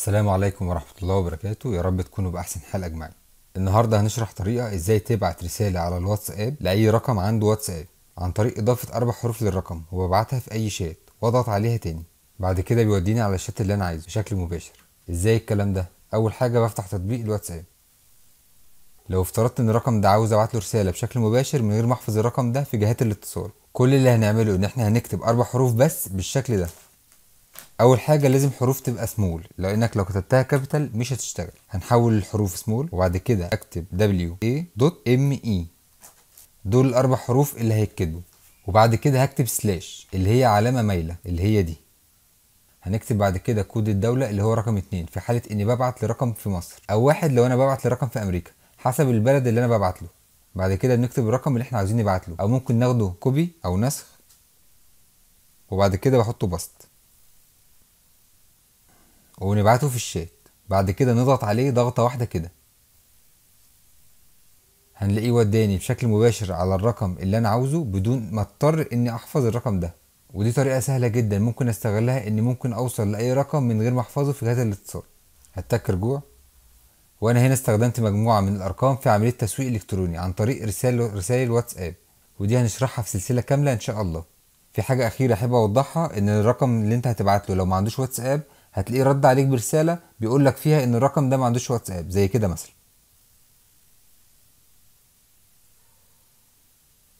السلام عليكم ورحمة الله وبركاته يا رب تكونوا بأحسن حال أجمعين النهاردة هنشرح طريقة إزاي تبعت رسالة على الواتساب لأي رقم عنده واتساب عن طريق إضافة أربع حروف للرقم وببعتها في أي شات وأضغط عليها تاني بعد كده بيوديني على الشات اللي أنا عايزه بشكل مباشر إزاي الكلام ده؟ أول حاجة بفتح تطبيق الواتساب لو افترضت ان الرقم ده عاوز ابعت له رساله بشكل مباشر من غير ما احفظ الرقم ده في جهات الاتصال كل اللي هنعمله ان احنا هنكتب اربع حروف بس بالشكل ده اول حاجه لازم حروف تبقى سمول لانك لو كتبتها كابيتال مش هتشتغل هنحول الحروف سمول وبعد كده اكتب دبليو اي دوت ام اي دول الاربع حروف اللي هيتكتبوا وبعد كده هكتب سلاش اللي هي علامه مايله اللي هي دي هنكتب بعد كده كود الدوله اللي هو رقم 2 في حاله اني ببعت لرقم في مصر او واحد لو انا ببعت لرقم في امريكا حسب البلد اللي انا ببعت له بعد كده بنكتب الرقم اللي احنا عايزين نبعت له او ممكن ناخده كوبي او نسخ وبعد كده بحطه بسط ونبعته في الشات بعد كده نضغط عليه ضغطة واحدة كده هنلاقيه وداني بشكل مباشر على الرقم اللي انا عاوزه بدون ما اضطر اني احفظ الرقم ده ودي طريقة سهلة جدا ممكن استغلها اني ممكن اوصل لاي رقم من غير ما احفظه في جهاز الاتصال هتك رجوع وانا هنا استخدمت مجموعة من الارقام في عملية تسويق الكتروني عن طريق رسالة رسائل الواتساب ودي هنشرحها في سلسلة كاملة ان شاء الله في حاجة اخيرة احب اوضحها ان الرقم اللي انت هتبعت له لو ما عندوش واتساب هتلاقيه رد عليك برساله بيقول لك فيها ان الرقم ده ما عندوش واتساب زي كده مثلا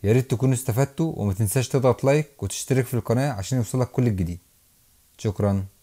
يا ريت تكونوا استفدتوا وما تنساش تضغط لايك وتشترك في القناه عشان يوصلك كل الجديد شكرا